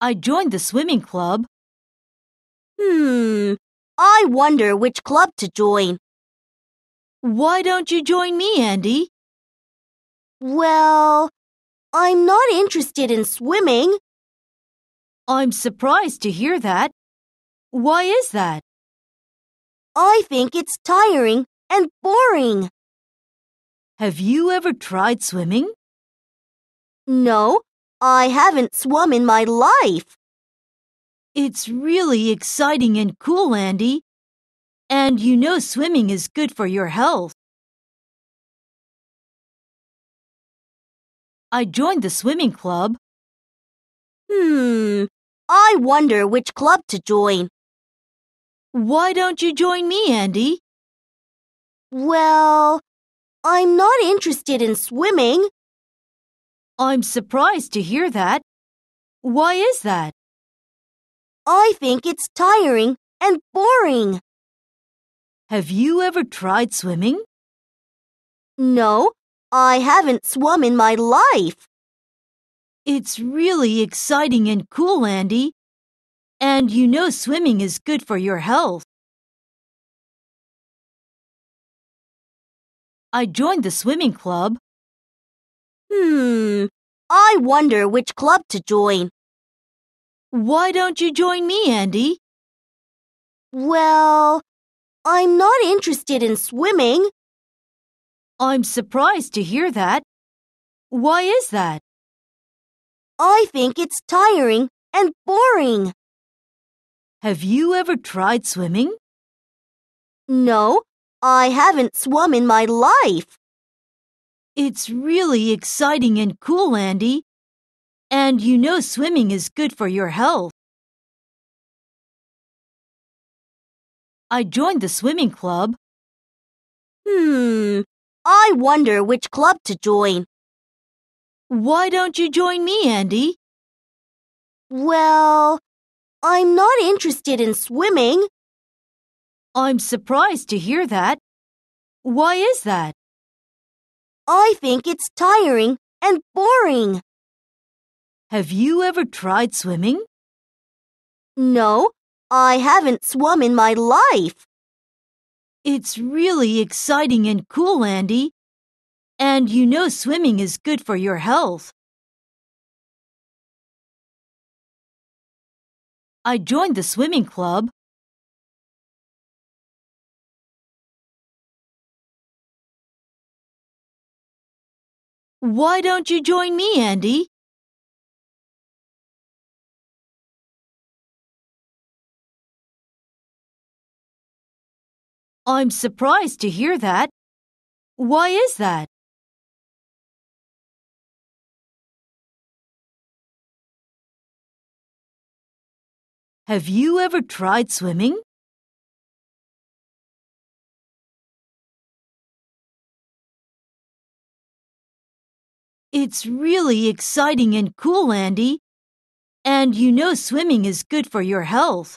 I joined the swimming club. Hmm, I wonder which club to join. Why don't you join me, Andy? Well, I'm not interested in swimming. I'm surprised to hear that. Why is that? I think it's tiring and boring. Have you ever tried swimming? No, I haven't swum in my life. It's really exciting and cool, Andy. And you know swimming is good for your health. I joined the swimming club. Hmm, I wonder which club to join. Why don't you join me, Andy? Well, I'm not interested in swimming. I'm surprised to hear that. Why is that? I think it's tiring and boring. Have you ever tried swimming? No, I haven't swum in my life. It's really exciting and cool, Andy. And you know swimming is good for your health. I joined the swimming club. Hmm. I wonder which club to join. Why don't you join me, Andy? Well, I'm not interested in swimming. I'm surprised to hear that. Why is that? I think it's tiring and boring. Have you ever tried swimming? No, I haven't swum in my life. It's really exciting and cool, Andy. And you know swimming is good for your health. I joined the swimming club. Hmm, I wonder which club to join. Why don't you join me, Andy? Well, I'm not interested in swimming. I'm surprised to hear that. Why is that? I think it's tiring and boring. Have you ever tried swimming? No, I haven't swum in my life. It's really exciting and cool, Andy. And you know swimming is good for your health. I joined the swimming club Why don't you join me, Andy? I'm surprised to hear that. Why is that? Have you ever tried swimming? It's really exciting and cool, Andy. And you know swimming is good for your health.